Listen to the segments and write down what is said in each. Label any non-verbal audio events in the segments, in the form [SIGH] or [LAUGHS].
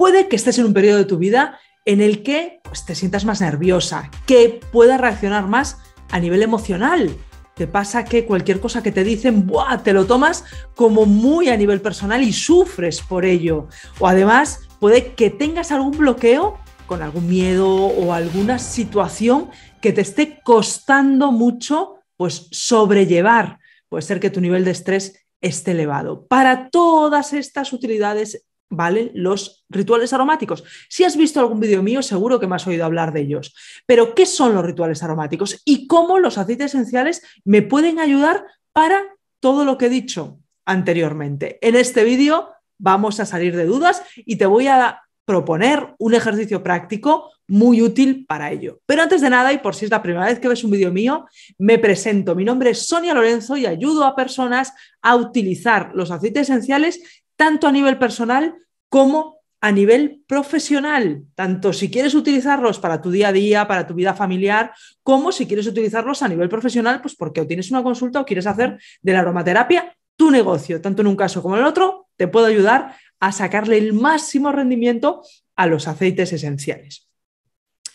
Puede que estés en un periodo de tu vida en el que pues, te sientas más nerviosa, que puedas reaccionar más a nivel emocional. Te pasa que cualquier cosa que te dicen, ¡buah! te lo tomas como muy a nivel personal y sufres por ello. O además puede que tengas algún bloqueo con algún miedo o alguna situación que te esté costando mucho pues sobrellevar. Puede ser que tu nivel de estrés esté elevado. Para todas estas utilidades ¿vale? Los rituales aromáticos. Si has visto algún vídeo mío, seguro que me has oído hablar de ellos. Pero, ¿qué son los rituales aromáticos y cómo los aceites esenciales me pueden ayudar para todo lo que he dicho anteriormente? En este vídeo vamos a salir de dudas y te voy a proponer un ejercicio práctico muy útil para ello. Pero antes de nada, y por si es la primera vez que ves un vídeo mío, me presento. Mi nombre es Sonia Lorenzo y ayudo a personas a utilizar los aceites esenciales tanto a nivel personal como a nivel profesional, tanto si quieres utilizarlos para tu día a día, para tu vida familiar, como si quieres utilizarlos a nivel profesional, pues porque o tienes una consulta o quieres hacer de la aromaterapia tu negocio, tanto en un caso como en el otro, te puedo ayudar a sacarle el máximo rendimiento a los aceites esenciales.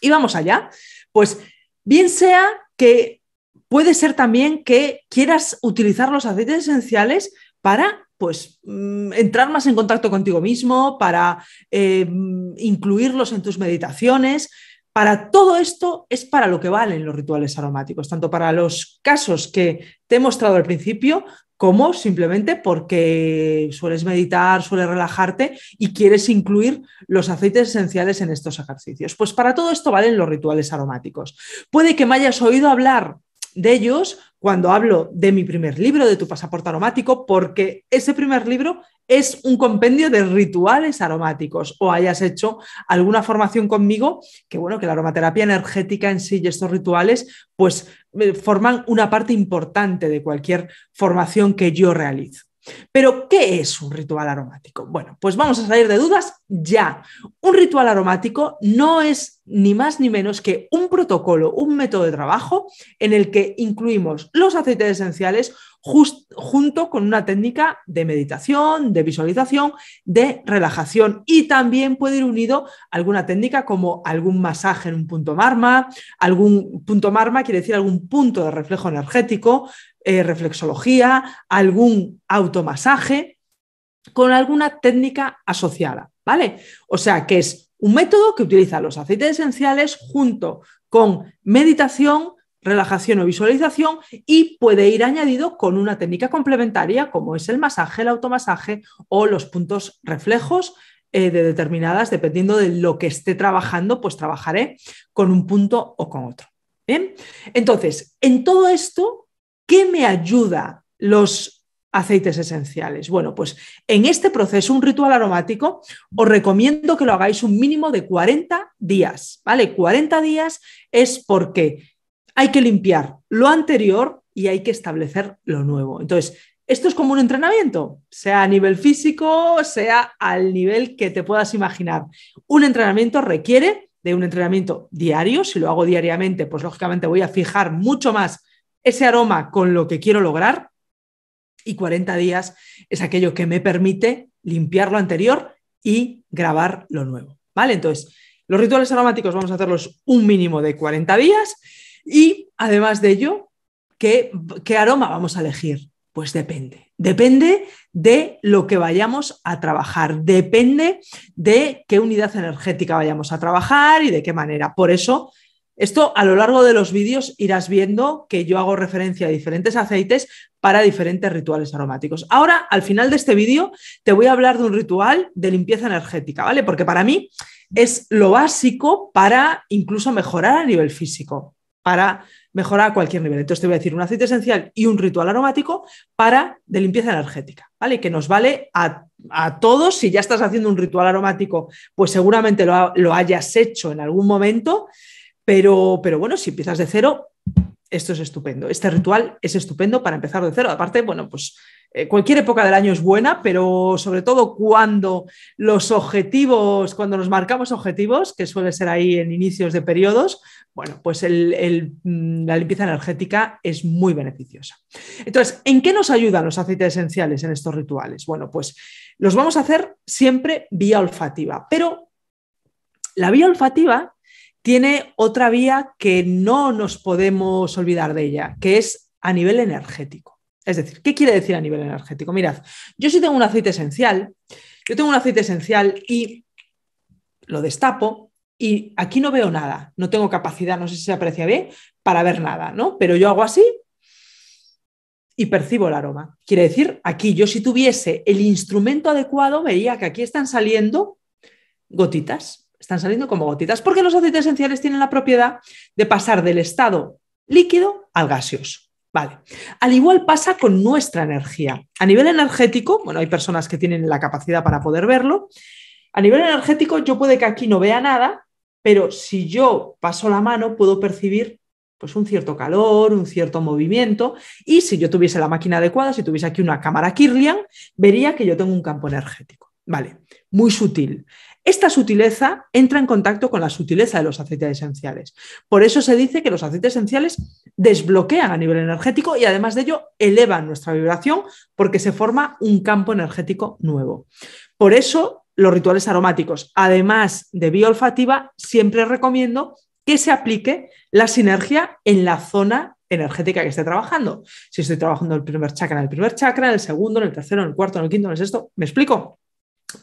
Y vamos allá, pues bien sea que puede ser también que quieras utilizar los aceites esenciales para pues mm, entrar más en contacto contigo mismo, para eh, incluirlos en tus meditaciones. Para todo esto es para lo que valen los rituales aromáticos, tanto para los casos que te he mostrado al principio, como simplemente porque sueles meditar, sueles relajarte y quieres incluir los aceites esenciales en estos ejercicios. Pues para todo esto valen los rituales aromáticos. Puede que me hayas oído hablar de ellos cuando hablo de mi primer libro, de tu pasaporte aromático, porque ese primer libro es un compendio de rituales aromáticos o hayas hecho alguna formación conmigo, que bueno, que la aromaterapia energética en sí y estos rituales, pues eh, forman una parte importante de cualquier formación que yo realice. Pero, ¿qué es un ritual aromático? Bueno, pues vamos a salir de dudas ya. Un ritual aromático no es ni más ni menos que un protocolo, un método de trabajo en el que incluimos los aceites esenciales junto con una técnica de meditación, de visualización, de relajación y también puede ir unido alguna técnica como algún masaje en un punto marma, algún punto marma quiere decir algún punto de reflejo energético, eh, reflexología, algún automasaje, con alguna técnica asociada, ¿vale? O sea, que es un método que utiliza los aceites esenciales junto con meditación, relajación o visualización y puede ir añadido con una técnica complementaria como es el masaje, el automasaje o los puntos reflejos eh, de determinadas, dependiendo de lo que esté trabajando, pues trabajaré con un punto o con otro. Bien, entonces, en todo esto ¿Qué me ayuda los aceites esenciales? Bueno, pues en este proceso, un ritual aromático, os recomiendo que lo hagáis un mínimo de 40 días, ¿vale? 40 días es porque hay que limpiar lo anterior y hay que establecer lo nuevo. Entonces, esto es como un entrenamiento, sea a nivel físico, sea al nivel que te puedas imaginar. Un entrenamiento requiere de un entrenamiento diario. Si lo hago diariamente, pues lógicamente voy a fijar mucho más ese aroma con lo que quiero lograr y 40 días es aquello que me permite limpiar lo anterior y grabar lo nuevo. ¿Vale? Entonces, los rituales aromáticos vamos a hacerlos un mínimo de 40 días y además de ello, ¿qué, qué aroma vamos a elegir? Pues depende. Depende de lo que vayamos a trabajar, depende de qué unidad energética vayamos a trabajar y de qué manera. Por eso esto a lo largo de los vídeos irás viendo que yo hago referencia a diferentes aceites para diferentes rituales aromáticos. Ahora, al final de este vídeo, te voy a hablar de un ritual de limpieza energética, ¿vale? Porque para mí es lo básico para incluso mejorar a nivel físico, para mejorar a cualquier nivel. Entonces te voy a decir un aceite esencial y un ritual aromático para de limpieza energética, ¿vale? Que nos vale a, todos. Si ya estás haciendo un ritual aromático, pues seguramente lo, lo hayas hecho en algún momento. Pero, bueno, si empiezas de cero, esto es estupendo. Este ritual es estupendo para empezar de cero. Aparte, bueno, pues eh, cualquier época del año es buena, pero sobre todo cuando los objetivos, cuando nos marcamos objetivos, que suele ser ahí en inicios de periodos, bueno, pues mm, la limpieza energética es muy beneficiosa. Entonces, ¿en qué nos ayudan los aceites esenciales en estos rituales? Bueno, pues los vamos a hacer siempre vía olfativa, pero la vía olfativa tiene otra vía que no nos podemos olvidar de ella, que es a nivel energético. Es decir, ¿qué quiere decir a nivel energético? Mirad, yo si tengo un aceite esencial, yo tengo un aceite esencial y lo destapo y aquí no veo nada, no tengo capacidad, no sé si se aprecia bien, para ver nada, ¿no? Pero yo hago así y percibo el aroma. Quiere decir, aquí yo si tuviese el instrumento adecuado vería que aquí están saliendo gotitas, están saliendo como gotitas, porque los aceites esenciales tienen la propiedad de pasar del estado líquido al gaseoso. Vale. Al igual pasa con nuestra energía. A nivel energético, bueno, hay personas que tienen la capacidad para poder verlo. A nivel energético, yo puede que aquí no vea nada, pero si yo paso la mano, puedo percibir pues un cierto calor, un cierto movimiento, y si yo tuviese la máquina adecuada, si tuviese aquí una cámara Kirlian, vería que yo tengo un campo energético. Vale, muy sutil. Esta sutileza entra en contacto con la sutileza de los aceites esenciales. Por eso se dice que los aceites esenciales desbloquean a nivel energético y además de ello elevan nuestra vibración porque se forma un campo energético nuevo. Por eso los rituales aromáticos, además de bioolfativa, siempre recomiendo que se aplique la sinergia en la zona energética que esté trabajando. Si estoy trabajando el primer chakra, el primer chakra, el segundo, en el tercero, en el cuarto, en el quinto, en el sexto, ¿me explico?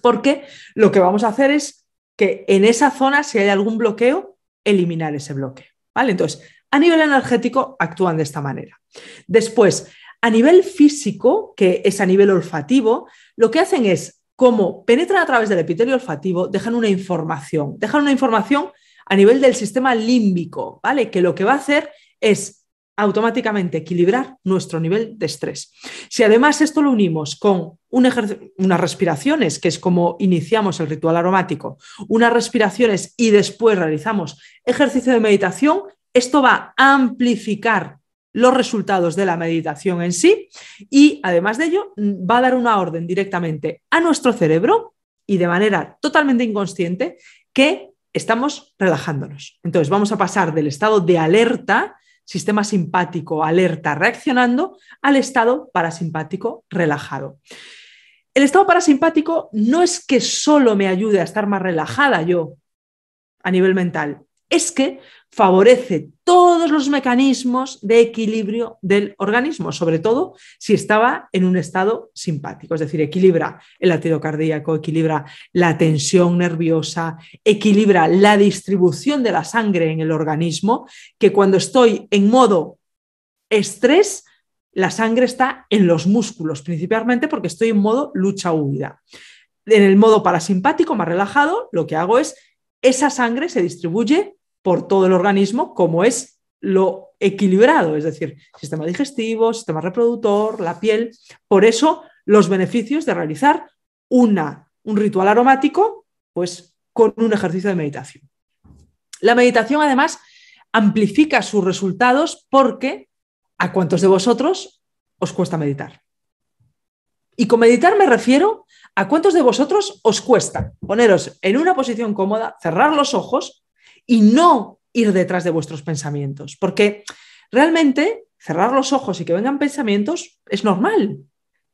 porque lo que vamos a hacer es que en esa zona, si hay algún bloqueo, eliminar ese bloqueo. ¿vale? Entonces, a nivel energético actúan de esta manera. Después, a nivel físico, que es a nivel olfativo, lo que hacen es, como penetran a través del epitelio olfativo, dejan una información, dejan una información a nivel del sistema límbico, ¿vale? Que lo que va a hacer es automáticamente equilibrar nuestro nivel de estrés. Si además esto lo unimos con unas respiraciones, que es como iniciamos el ritual aromático, unas respiraciones y después realizamos ejercicio de meditación, esto va a amplificar los resultados de la meditación en sí y además de ello va a dar una orden directamente a nuestro cerebro y de manera totalmente inconsciente que estamos relajándonos. Entonces vamos a pasar del estado de alerta sistema simpático alerta reaccionando al estado parasimpático relajado. El estado parasimpático no es que solo me ayude a estar más relajada yo a nivel mental, es que favorece todos los mecanismos de equilibrio del organismo, sobre todo si estaba en un estado simpático, es decir, equilibra el latido cardíaco, equilibra la tensión nerviosa, equilibra la distribución de la sangre en el organismo, que cuando estoy en modo estrés, la sangre está en los músculos principalmente porque estoy en modo lucha-huida. En el modo parasimpático, más relajado, lo que hago es esa sangre se distribuye por todo el organismo, como es lo equilibrado, es decir, sistema digestivo, sistema reproductor, la piel. Por eso, los beneficios de realizar un ritual aromático, pues con un ejercicio de meditación. La meditación, además, amplifica sus resultados porque a cuántos de vosotros os cuesta meditar. Y con meditar me refiero a cuántos de vosotros os cuesta poneros en una posición cómoda, cerrar los ojos y no ir detrás de vuestros pensamientos, porque realmente cerrar los ojos y que vengan pensamientos es normal,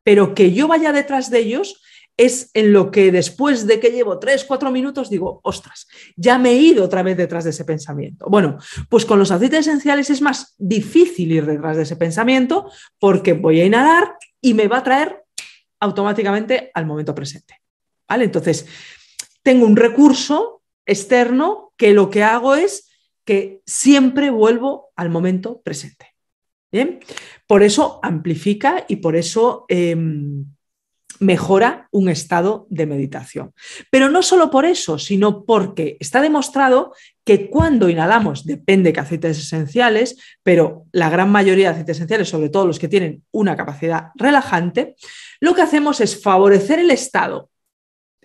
pero que yo vaya detrás de ellos es en lo que después de que llevo tres, cuatro minutos digo, ostras, ya me he ido otra vez detrás de ese pensamiento. Bueno, pues con los aceites esenciales es más difícil ir detrás de ese pensamiento porque voy a inhalar y me va a traer automáticamente al momento presente. ¿Vale? Entonces, tengo un recurso externo que lo que hago es que siempre vuelvo al momento presente. Por eso amplifica y por eso em, mejora un estado de meditación. Pero no solo por eso, sino porque está demostrado que cuando inhalamos, depende que aceites esenciales, pero la gran mayoría de aceites esenciales, sobre todo los que tienen una capacidad relajante, lo que hacemos es favorecer el estado,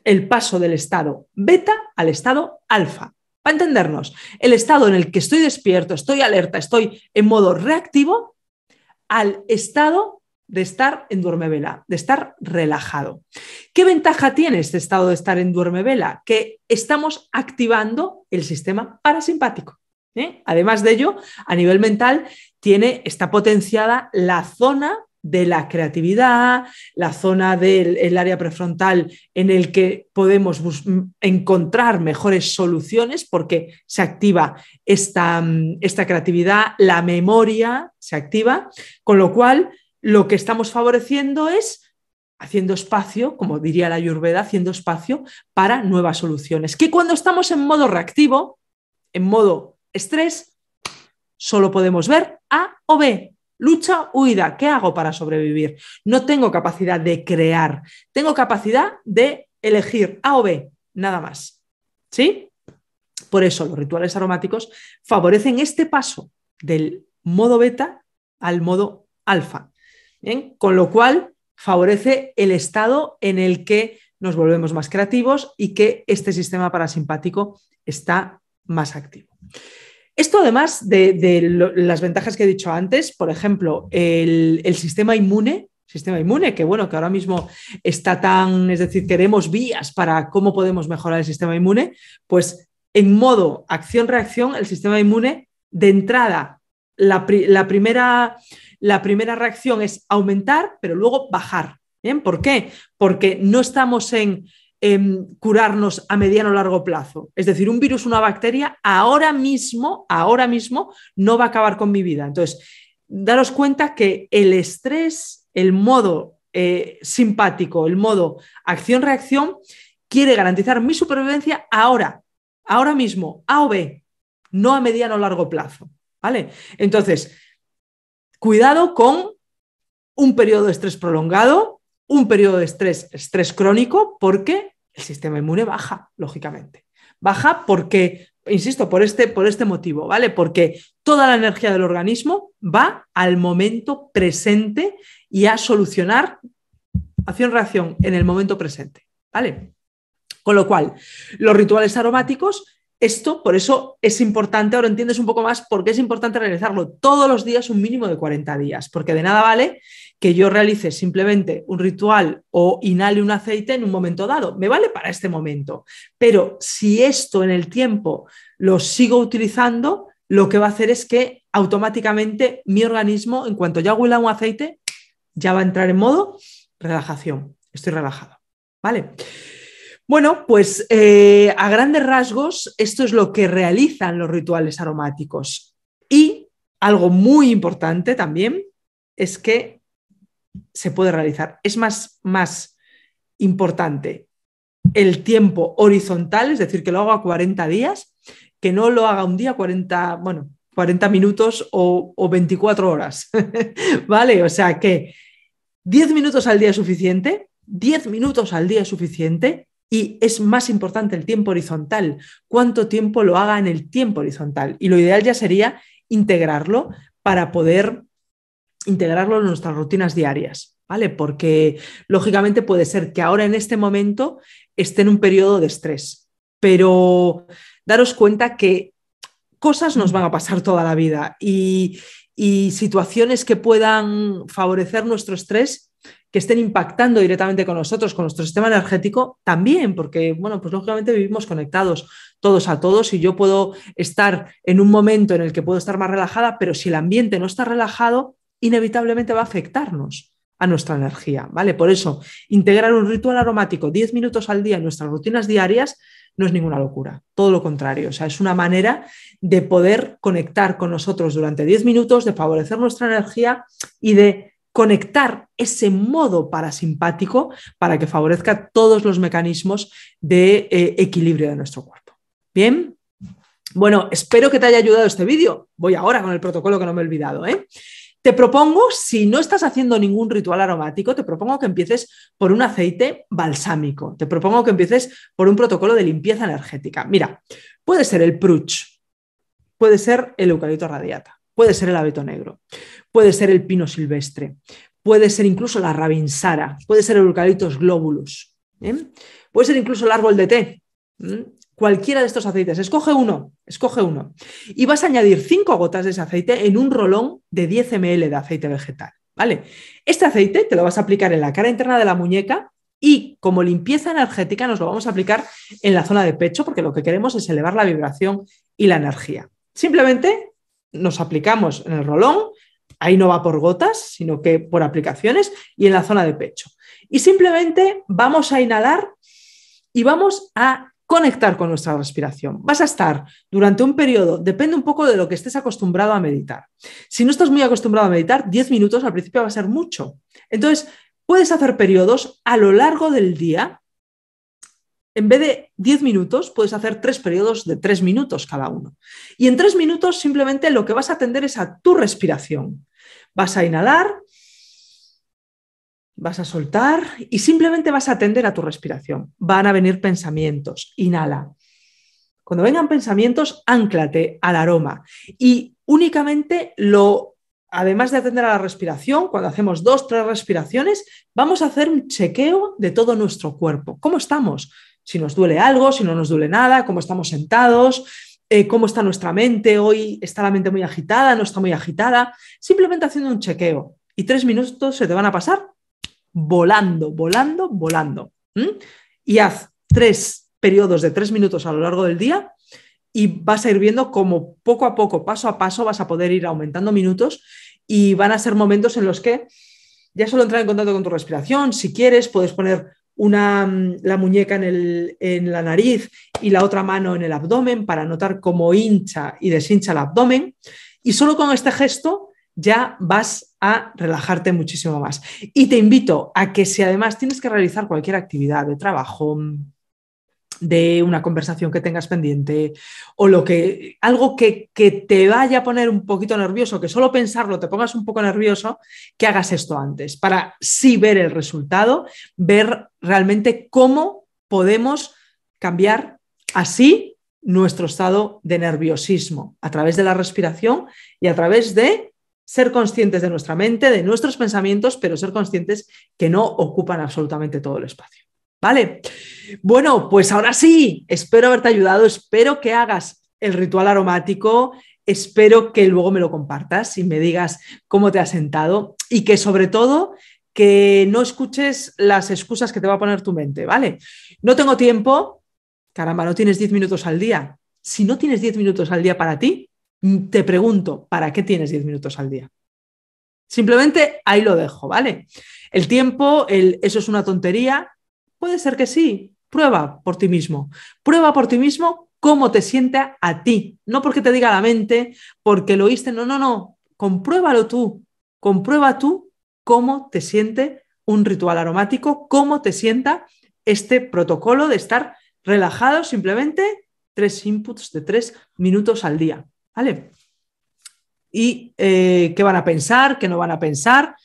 el paso del estado beta al estado alfa. Para entendernos, el estado en el que estoy despierto, estoy alerta, estoy en modo reactivo, al estado de estar en duermevela, de estar relajado. ¿Qué ventaja tiene este estado de estar en duermevela? Que estamos activando el sistema parasimpático. ¿eh? Además de ello, a nivel mental, tiene, está potenciada la zona de la creatividad, la zona del área prefrontal en el que podemos encontrar mejores soluciones porque se activa esta, esta creatividad, la memoria se activa, con lo cual lo que estamos favoreciendo es haciendo espacio, como diría la Ayurveda, haciendo espacio para nuevas soluciones. Que cuando estamos en modo reactivo, en modo estrés, solo podemos ver A o B, Lucha, huida. ¿Qué hago para sobrevivir? No tengo capacidad de crear. Tengo capacidad de elegir A o B, nada más. ¿Sí? Por eso los rituales aromáticos favorecen este paso del modo beta al modo alfa. Con lo cual favorece el estado en el que nos volvemos más creativos y que este sistema parasimpático está más activo. Esto además de, las ventajas que he dicho antes, por ejemplo, el, sistema inmune, sistema inmune, que bueno, que ahora mismo está tan, es decir, queremos vías para cómo podemos mejorar el sistema inmune, pues en modo acción-reacción, el sistema inmune, de entrada, la, primera, la primera reacción es aumentar, pero luego bajar. ¿Por qué? Porque no estamos en Em, curarnos a mediano o largo plazo. Es decir, un virus, una bacteria, ahora mismo, ahora mismo no va a acabar con mi vida. Entonces, daros cuenta que el estrés, el modo eh, simpático, el modo acción-reacción, quiere garantizar mi supervivencia ahora, ahora mismo, A o B, no a mediano o largo plazo. ¿Vale? Entonces, cuidado con un periodo de estrés prolongado, un periodo de estrés, estrés crónico, porque el sistema inmune baja, lógicamente. Baja porque, insisto, por este, por este motivo, ¿vale? Porque toda la energía del organismo va al momento presente y a solucionar acción-reacción en el momento presente, ¿vale? Con lo cual, los rituales aromáticos, esto por eso es importante, ahora entiendes un poco más por qué es importante realizarlo todos los días un mínimo de 40 días, porque de nada vale que yo realice simplemente un ritual o inhale un aceite en un momento dado. Me vale para este momento. Pero si esto en el tiempo lo sigo utilizando, lo que va a hacer es que automáticamente mi organismo, en cuanto ya huela un aceite, ya va a entrar en modo relajación. Estoy relajado. ¿Vale? Bueno, pues eh, a grandes rasgos, esto es lo que realizan los rituales aromáticos. Y algo muy importante también es que se puede realizar. Es más, más importante el tiempo horizontal, es decir, que lo haga 40 días, que no lo haga un día 40, bueno, 40 minutos o, o 24 horas, [LAUGHS] ¿vale? O sea que 10 minutos al día es suficiente, 10 minutos al día es suficiente y es más importante el tiempo horizontal, cuánto tiempo lo haga en el tiempo horizontal. Y lo ideal ya sería integrarlo para poder integrarlo en nuestras rutinas diarias, ¿vale? Porque lógicamente puede ser que ahora en este momento esté en un periodo de estrés, pero daros cuenta que cosas nos van a pasar toda la vida y, situaciones que puedan favorecer nuestro estrés que estén impactando directamente con nosotros, con nuestro sistema energético, también, porque, bueno, pues lógicamente vivimos conectados todos a todos y yo puedo estar en un momento en el que puedo estar más relajada, pero si el ambiente no está relajado, inevitablemente va a afectarnos a nuestra energía, ¿vale? Por eso, integrar un ritual aromático 10 minutos al día en nuestras rutinas diarias no es ninguna locura, todo lo contrario, o sea, es una manera de poder conectar con nosotros durante 10 minutos, de favorecer nuestra energía y de conectar ese modo parasimpático para que favorezca todos los mecanismos de eh, equilibrio de nuestro cuerpo. Bien, bueno, espero que te haya ayudado este vídeo. Voy ahora con el protocolo que no me he olvidado. ¿eh? Te propongo, si no estás haciendo ningún ritual aromático, te propongo que empieces por un aceite balsámico, te propongo que empieces por un protocolo de limpieza energética. Mira, puede ser el pruch, puede ser el eucalipto radiata, puede ser el abeto negro, puede ser el pino silvestre, puede ser incluso la rabinsara, puede ser el eucalipto globulus, ¿eh? puede ser incluso el árbol de té, cualquiera de estos aceites, escoge uno, escoge uno, y vas a añadir cinco gotas de ese aceite en un rolón de 10 ml de aceite vegetal. ¿Vale? Este aceite te lo vas a aplicar en la cara interna de la muñeca y como limpieza energética nos lo vamos a aplicar en la zona de pecho porque lo que queremos es elevar la vibración y la energía. Simplemente nos aplicamos en el rolón, ahí no va por gotas, sino que por aplicaciones y en la zona de pecho. Y simplemente vamos a inhalar y vamos a conectar con nuestra respiración. Vas a estar durante un periodo, depende un poco de lo que estés acostumbrado a meditar. Si no estás muy acostumbrado a meditar, 10 minutos al principio va a ser mucho. Entonces, puedes hacer periodos a lo largo del día. En vez de 10 minutos, puedes hacer tres periodos de 3 minutos cada uno. Y en 3 minutos simplemente lo que vas a atender es a tu respiración. Vas a inhalar, Vas a soltar y simplemente vas a atender a tu respiración. Van a venir pensamientos. Inhala. Cuando vengan pensamientos, anclate al aroma y únicamente lo, además de atender a la respiración, cuando hacemos dos, tres respiraciones, vamos a hacer un chequeo de todo nuestro cuerpo. ¿Cómo estamos? Si nos duele algo, si no nos duele nada, cómo estamos sentados, eh, cómo está nuestra mente. Hoy está la mente muy agitada, no está muy agitada. Simplemente haciendo un chequeo. Y tres minutos se te van a pasar volando, volando, volando. Y haz tres periodos de tres minutos a lo largo del día y vas a ir viendo cómo poco a poco, paso a paso, vas a poder ir aumentando minutos y van a ser momentos en los que ya solo entrar en contacto con tu respiración, si quieres, puedes poner una, mm, la muñeca en, en la nariz y la otra mano en el abdomen para notar cómo hincha y deshincha el abdomen. Y solo con este gesto ya vas a relajarte muchísimo más. Y te invito a que si además tienes que realizar cualquier actividad de trabajo, de una conversación que tengas pendiente o lo que algo que, que, te vaya a poner un poquito nervioso, que solo pensarlo te pongas un poco nervioso, que hagas esto antes para sí ver el resultado, ver realmente cómo podemos cambiar así nuestro estado de nerviosismo a través de la respiración y a través de ser conscientes de nuestra mente, de nuestros pensamientos, pero ser conscientes que no ocupan absolutamente todo el espacio. ¿Vale? Bueno, pues ahora sí, espero haberte ayudado, espero que hagas el ritual aromático, espero que luego me lo compartas y me digas cómo te has sentado y que sobre todo que no escuches las excusas que te va a poner tu mente, ¿vale? No tengo tiempo, caramba, no tienes 10 minutos al día. Si no tienes 10 minutos al día para ti, Mm, te pregunto, ¿para qué tienes 10 minutos al día? Simplemente ahí lo dejo, ¿vale? El tiempo, eso es una tontería, puede ser que sí. Prueba por ti mismo. Prueba por ti mismo cómo te sienta a ti. No porque te diga la mente, porque lo oíste, no, no, no. Compruébalo tú. Comprueba tú cómo te siente un ritual aromático, cómo te sienta este protocolo de estar relajado simplemente tres inputs de tres minutos al día. ¿Vale? ¿Y eh, qué van a pensar? ¿Qué no van a pensar?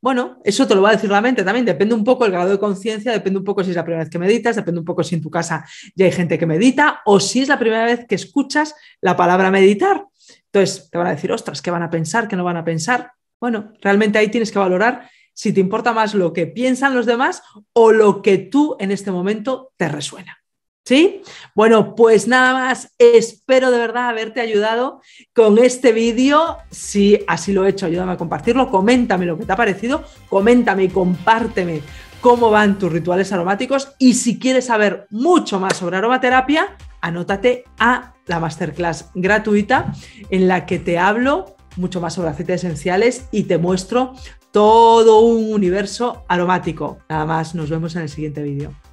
Bueno, eso te lo va a decir la mente también. Depende un poco el grado de conciencia, depende un poco si es la primera vez que meditas, depende un poco si en tu casa ya hay gente que medita o si es la primera vez que escuchas la palabra meditar. Entonces te van a decir, ostras, ¿qué van a pensar? ¿Qué no van a pensar? Bueno, realmente ahí tienes que valorar si te importa más lo que piensan los demás o lo que tú en este momento te resuena. ¿Sí? Bueno, pues nada más, espero de verdad haberte ayudado con este vídeo. Si así lo he hecho, ayúdame a compartirlo, coméntame lo que te ha parecido, coméntame y compárteme cómo van tus rituales aromáticos y si quieres saber mucho más sobre aromaterapia, anótate a la masterclass gratuita en la que te hablo mucho más sobre aceites esenciales y te muestro todo un universo aromático. Nada más, nos vemos en el siguiente vídeo.